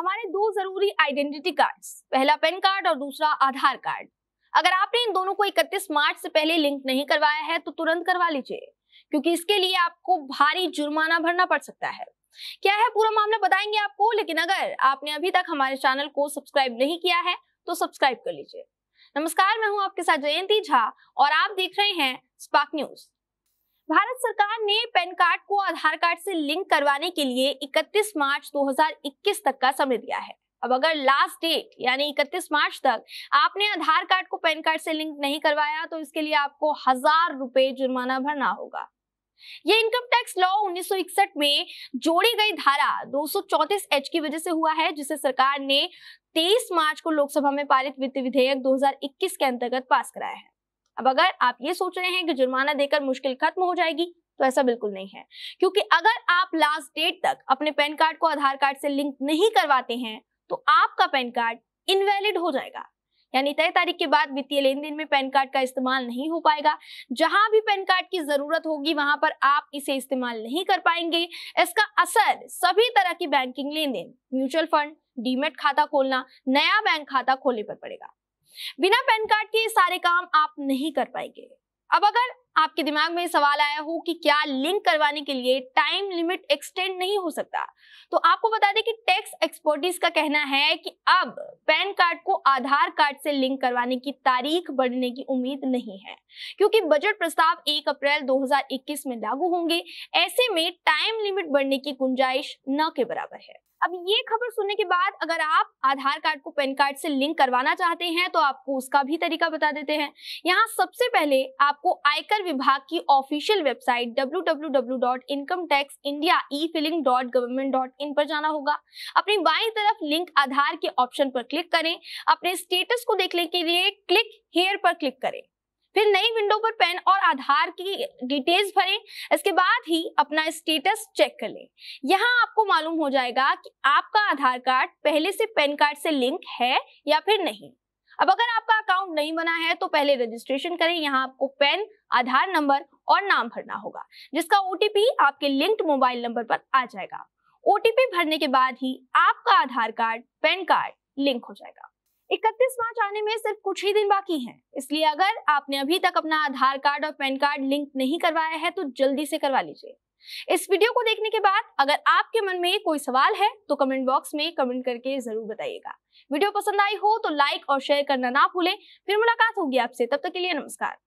हमारे दो जरूरी आइडेंटिटी कार्ड पहला पैन कार्ड और दूसरा आधार कार्ड अगर आपने इन दोनों को 31 मार्च से पहले लिंक नहीं करवाया है तो तुरंत करवा लीजिए क्योंकि इसके लिए आपको भारी जुर्माना भरना पड़ सकता है क्या है पूरा मामला बताएंगे आपको लेकिन अगर आपने अभी तक हमारे चैनल को सब्सक्राइब नहीं किया है तो सब्सक्राइब कर लीजिए नमस्कार मैं हूं आपके साथ जयंती झा और आप देख रहे हैं स्पार्क न्यूज भारत सरकार ने पैन कार्ड को आधार कार्ड से लिंक करवाने के लिए 31 मार्च 2021 तक का समय दिया है अब अगर लास्ट डेट यानी 31 मार्च तक आपने आधार कार्ड को पैन कार्ड से लिंक नहीं करवाया तो इसके लिए आपको हजार रुपए जुर्माना भरना होगा ये इनकम टैक्स लॉ 1961 में जोड़ी गई धारा 234 एच की वजह से हुआ है जिसे सरकार ने 23 मार्च को लोकसभा में पारित वित्त विधेयक 2021 के अंतर्गत पास कराया है अब अगर आप ये सोच रहे हैं कि जुर्माना देकर मुश्किल खत्म हो जाएगी तो ऐसा बिल्कुल नहीं है क्योंकि अगर आप लास्ट डेट तक अपने पैन कार्ड को आधार कार्ड से लिंक नहीं करवाते हैं तो आपका पैन कार्ड इनवैलिड हो जाएगा यानी तय तारीख के बाद वित्तीय लेन देन में पैन कार्ड का इस्तेमाल नहीं हो पाएगा जहां भी पैन कार्ड की जरूरत होगी वहां पर आप इसे इस्तेमाल नहीं कर पाएंगे इसका असर सभी तरह की बैंकिंग लेन देन म्यूचुअल फंड डीमेट खाता खोलना नया बैंक खाता खोलने पर पड़ेगा बिना पैन कार्ड के सारे काम आप नहीं कर पाएंगे अब अगर आपके दिमाग में सवाल आया हो कि क्या लिंक करवाने के लिए टाइम लिमिट एक्सटेंड नहीं हो सकता तो आपको बता दें कि टैक्स एक्सपर्टीज का कहना है कि अब पैन कार्ड को आधार कार्ड से लिंक करवाने की तारीख बढ़ने की उम्मीद नहीं है क्योंकि बजट प्रस्ताव 1 अप्रैल 2021 में लागू होंगे ऐसे में टाइम लिमिट बढ़ने की गुंजाइश न के बराबर है अब ये खबर सुनने के बाद अगर आप आधार कार्ड को पैन कार्ड से लिंक करवाना चाहते हैं तो आपको उसका भी तरीका बता देते हैं यहाँ सबसे पहले आपको आयकर आयकर विभाग की ऑफिशियल वेबसाइट www.incometaxindiaefilling.government.in पर जाना होगा अपनी बाईं तरफ लिंक आधार के ऑप्शन पर क्लिक करें अपने स्टेटस को देखने के लिए क्लिक हेयर पर क्लिक करें फिर नई विंडो पर पेन और आधार की डिटेल्स भरें इसके बाद ही अपना स्टेटस चेक कर लें यहाँ आपको मालूम हो जाएगा कि आपका आधार कार्ड पहले से पैन कार्ड से लिंक है या फिर नहीं अब अगर आपका अकाउंट नहीं बना है तो पहले रजिस्ट्रेशन करें यहाँ आपको पेन आधार नंबर और नाम भरना होगा जिसका ओटीपी आपके लिंक्ड मोबाइल नंबर पर आ जाएगा ओटीपी भरने के बाद ही आपका Aadhaar card PAN card link हो जाएगा 31 मार्च आने में सिर्फ कुछ ही दिन बाकी हैं इसलिए अगर आपने अभी तक अपना आधार कार्ड और पैन कार्ड लिंक नहीं करवाया है तो जल्दी से करवा लीजिए इस वीडियो को देखने के बाद अगर आपके मन में कोई सवाल है तो कमेंट बॉक्स में कमेंट करके जरूर बताइएगा वीडियो पसंद आई हो तो लाइक और शेयर करना ना भूलें फिर मुलाकात होगी आपसे तब तक के लिए नमस्कार